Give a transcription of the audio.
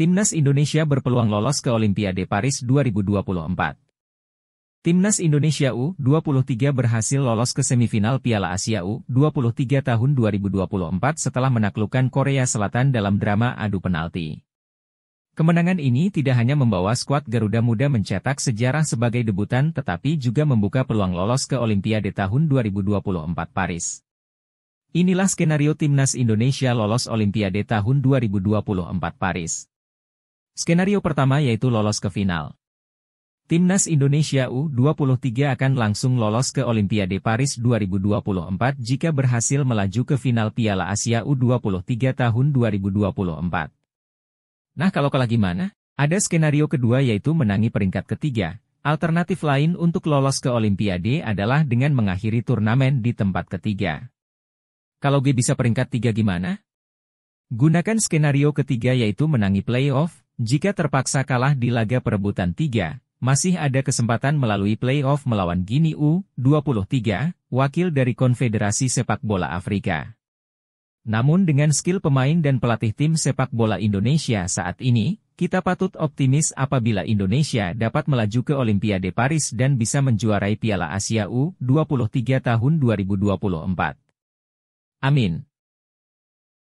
Timnas Indonesia berpeluang lolos ke Olimpiade Paris 2024. Timnas Indonesia U23 berhasil lolos ke semifinal Piala Asia U23 tahun 2024 setelah menaklukkan Korea Selatan dalam drama adu penalti. Kemenangan ini tidak hanya membawa skuad Garuda Muda mencetak sejarah sebagai debutan tetapi juga membuka peluang lolos ke Olimpiade tahun 2024 Paris. Inilah skenario Timnas Indonesia lolos Olimpiade tahun 2024 Paris. Skenario pertama yaitu lolos ke final. Timnas Indonesia U23 akan langsung lolos ke Olimpiade Paris 2024 jika berhasil melaju ke final Piala Asia U23 tahun 2024. Nah kalau kalah gimana? Ada skenario kedua yaitu menangi peringkat ketiga. Alternatif lain untuk lolos ke Olimpiade adalah dengan mengakhiri turnamen di tempat ketiga. Kalau G bisa peringkat tiga gimana? Gunakan skenario ketiga yaitu menangi playoff, jika terpaksa kalah di laga perebutan 3, masih ada kesempatan melalui playoff melawan Gini U23, wakil dari Konfederasi Sepak Bola Afrika. Namun dengan skill pemain dan pelatih tim sepak bola Indonesia saat ini, kita patut optimis apabila Indonesia dapat melaju ke Olimpiade Paris dan bisa menjuarai Piala Asia U23 tahun 2024. Amin.